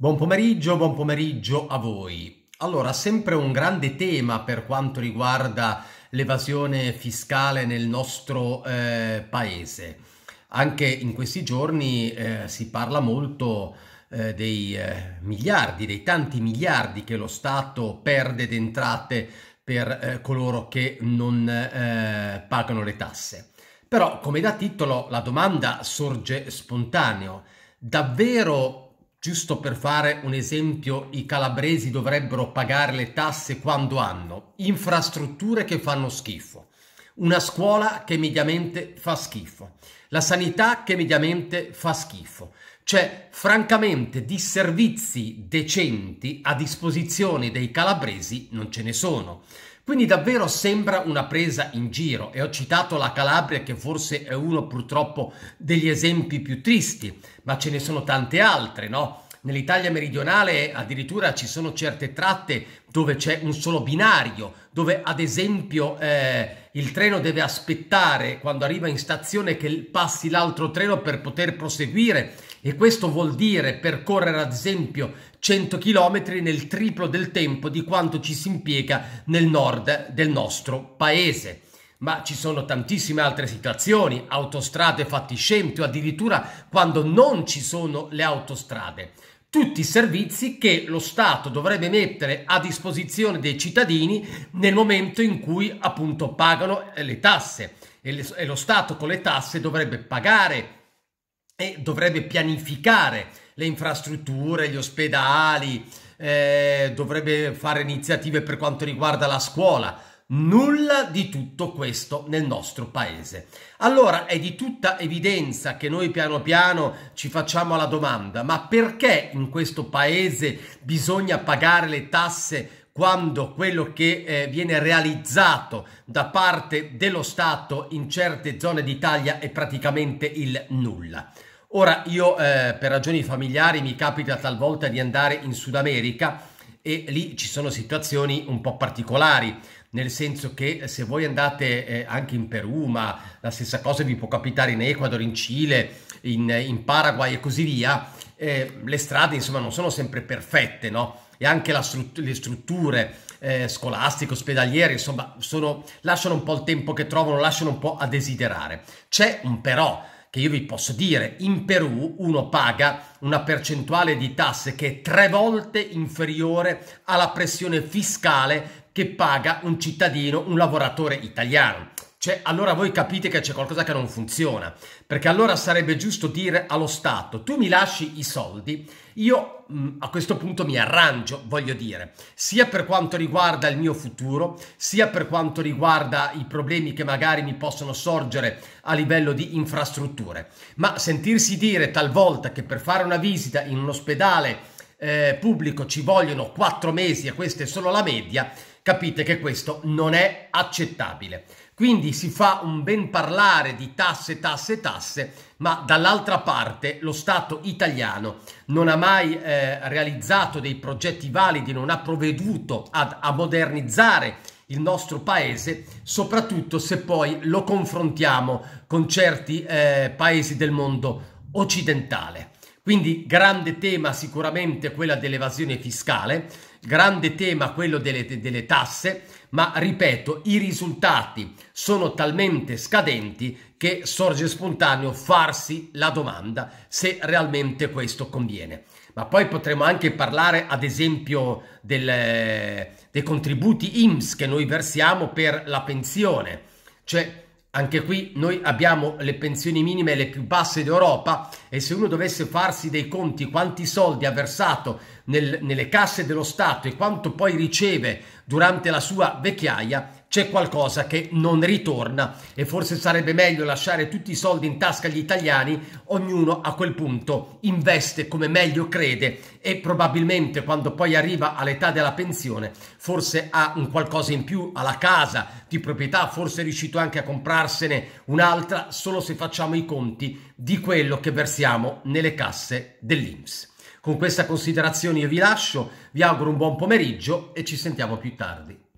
Buon pomeriggio, buon pomeriggio a voi. Allora, sempre un grande tema per quanto riguarda l'evasione fiscale nel nostro eh, paese. Anche in questi giorni eh, si parla molto eh, dei eh, miliardi, dei tanti miliardi che lo Stato perde d'entrate entrate per eh, coloro che non eh, pagano le tasse. Però, come da titolo, la domanda sorge spontaneo. Davvero Giusto per fare un esempio, i calabresi dovrebbero pagare le tasse quando hanno infrastrutture che fanno schifo, una scuola che mediamente fa schifo, la sanità che mediamente fa schifo. Cioè, francamente, di servizi decenti a disposizione dei calabresi non ce ne sono. Quindi davvero sembra una presa in giro e ho citato la Calabria che forse è uno purtroppo degli esempi più tristi, ma ce ne sono tante altre, no? Nell'Italia meridionale addirittura ci sono certe tratte dove c'è un solo binario, dove ad esempio eh, il treno deve aspettare quando arriva in stazione che passi l'altro treno per poter proseguire e questo vuol dire percorrere ad esempio 100 km nel triplo del tempo di quanto ci si impiega nel nord del nostro paese. Ma ci sono tantissime altre situazioni, autostrade fatiscenti o addirittura quando non ci sono le autostrade. Tutti i servizi che lo Stato dovrebbe mettere a disposizione dei cittadini nel momento in cui appunto pagano le tasse. E lo Stato con le tasse dovrebbe pagare e dovrebbe pianificare le infrastrutture, gli ospedali, eh, dovrebbe fare iniziative per quanto riguarda la scuola, nulla di tutto questo nel nostro paese. Allora è di tutta evidenza che noi piano piano ci facciamo la domanda, ma perché in questo paese bisogna pagare le tasse? quando quello che eh, viene realizzato da parte dello Stato in certe zone d'Italia è praticamente il nulla. Ora io eh, per ragioni familiari mi capita talvolta di andare in Sud America e lì ci sono situazioni un po' particolari nel senso che eh, se voi andate eh, anche in Perù, ma la stessa cosa vi può capitare in Ecuador, in Cile, in, in Paraguay e così via, eh, le strade insomma non sono sempre perfette, no? E anche strut le strutture eh, scolastiche, ospedaliere, insomma, sono, lasciano un po' il tempo che trovano, lasciano un po' a desiderare. C'è un però che io vi posso dire, in Perù uno paga una percentuale di tasse che è tre volte inferiore alla pressione fiscale che paga un cittadino, un lavoratore italiano. Cioè, allora voi capite che c'è qualcosa che non funziona, perché allora sarebbe giusto dire allo Stato, tu mi lasci i soldi, io mh, mm, a questo punto mi arrangio, voglio dire, sia per quanto riguarda il mio futuro, sia per quanto riguarda i problemi che magari mi possono sorgere a livello di infrastrutture. Ma sentirsi dire talvolta che per fare una visita in un ospedale eh, pubblico ci vogliono quattro mesi e questa è solo la media, capite che questo non è accettabile. Quindi si fa un ben parlare di tasse, tasse, tasse, ma dall'altra parte lo Stato italiano non ha mai eh, realizzato dei progetti validi, non ha provveduto ad, a modernizzare il nostro paese, soprattutto se poi lo confrontiamo con certi eh, paesi del mondo occidentale. Quindi grande tema sicuramente quella dell'evasione fiscale, grande tema quello delle, delle, tasse, ma ripeto, i risultati sono talmente scadenti che sorge spontaneo farsi la domanda se realmente questo conviene. Ma poi potremmo anche parlare ad esempio del, dei contributi IMSS che noi versiamo per la pensione, cioè anche qui noi abbiamo le pensioni minime le più basse d'Europa e se uno dovesse farsi dei conti quanti soldi ha versato nel, nelle casse dello Stato e quanto poi riceve durante la sua vecchiaia, c'è qualcosa che non ritorna e forse sarebbe meglio lasciare tutti i soldi in tasca agli italiani, ognuno a quel punto investe come meglio crede e probabilmente quando poi arriva all'età della pensione forse ha un qualcosa in più alla casa di proprietà, forse è riuscito anche a comprarsene un'altra, solo se facciamo i conti di quello che versiamo nelle casse dell'Inps. Con questa considerazione io vi lascio, vi auguro un buon pomeriggio e ci sentiamo più tardi.